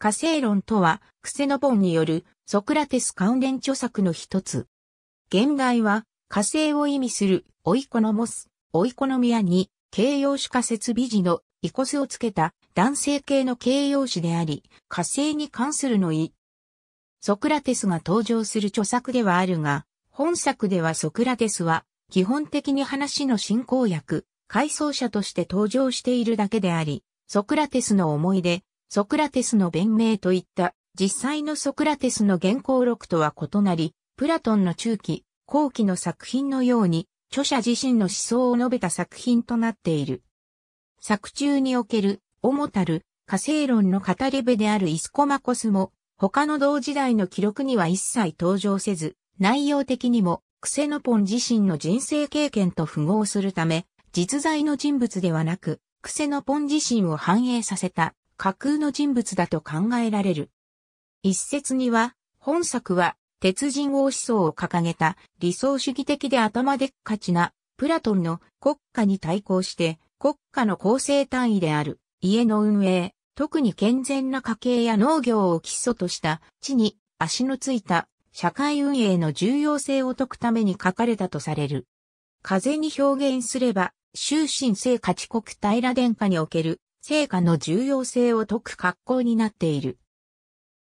火星論とは、クセノボンによるソクラテス関連著作の一つ。現代は、火星を意味するオイコノモス、オイコノミアに形容詞仮説美字のイコスをつけた男性系の形容詞であり、火星に関するの意。ソクラテスが登場する著作ではあるが、本作ではソクラテスは基本的に話の進行役、回想者として登場しているだけであり、ソクラテスの思い出、ソクラテスの弁明といった実際のソクラテスの原稿録とは異なり、プラトンの中期、後期の作品のように、著者自身の思想を述べた作品となっている。作中における、主たる、火星論の語り部であるイスコマコスも、他の同時代の記録には一切登場せず、内容的にも、クセノポン自身の人生経験と符合するため、実在の人物ではなく、クセノポン自身を反映させた架空の人物だと考えられる。一説には、本作は、鉄人王思想を掲げた理想主義的で頭でっかちなプラトンの国家に対抗して国家の構成単位である家の運営、特に健全な家計や農業を基礎とした地に足のついた社会運営の重要性を説くために書かれたとされる。風に表現すれば、終身生家国平殿下における成果の重要性を説く格好になっている。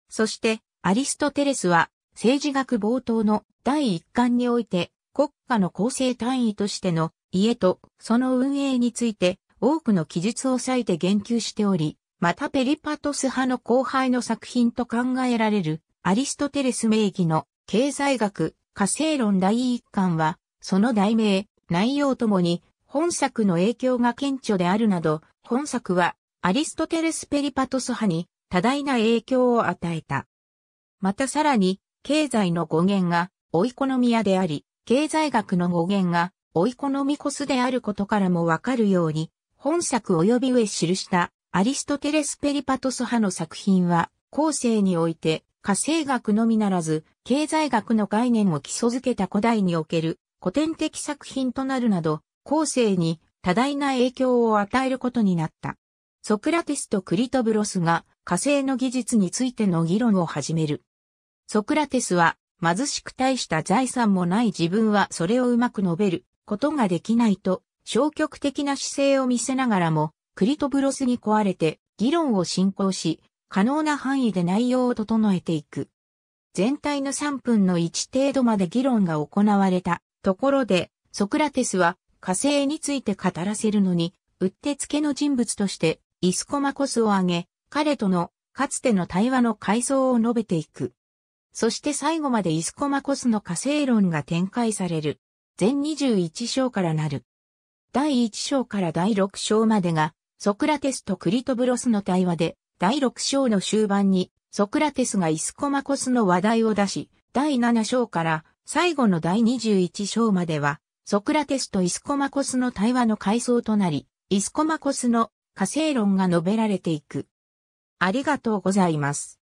そして、アリストテレスは、政治学冒頭の第一巻において、国家の構成単位としての家とその運営について多くの記述を割いて言及しており、またペリパトス派の後輩の作品と考えられるアリストテレス名義の経済学、火星論第一巻は、その題名、内容ともに本作の影響が顕著であるなど、本作はアリストテレス・ペリパトス派に多大な影響を与えた。またさらに、経済の語源がオイコノミアであり、経済学の語源がオイコノミコスであることからもわかるように、本作及び上記したアリストテレス・ペリパトス派の作品は、後世において、家政学のみならず、経済学の概念を基礎づけた古代における古典的作品となるなど、後世に多大な影響を与えることになった。ソクラテスとクリトブロスが火星の技術についての議論を始める。ソクラテスは貧しく大した財産もない自分はそれをうまく述べることができないと消極的な姿勢を見せながらもクリトブロスに壊れて議論を進行し可能な範囲で内容を整えていく。全体の3分の1程度まで議論が行われたところでソクラテスは火星について語らせるのに、うってつけの人物として、イスコマコスを挙げ、彼との、かつての対話の回想を述べていく。そして最後までイスコマコスの火星論が展開される。全21章からなる。第1章から第6章までが、ソクラテスとクリトブロスの対話で、第6章の終盤に、ソクラテスがイスコマコスの話題を出し、第7章から最後の第21章までは、ソクラテスとイスコマコスの対話の回想となり、イスコマコスの火星論が述べられていく。ありがとうございます。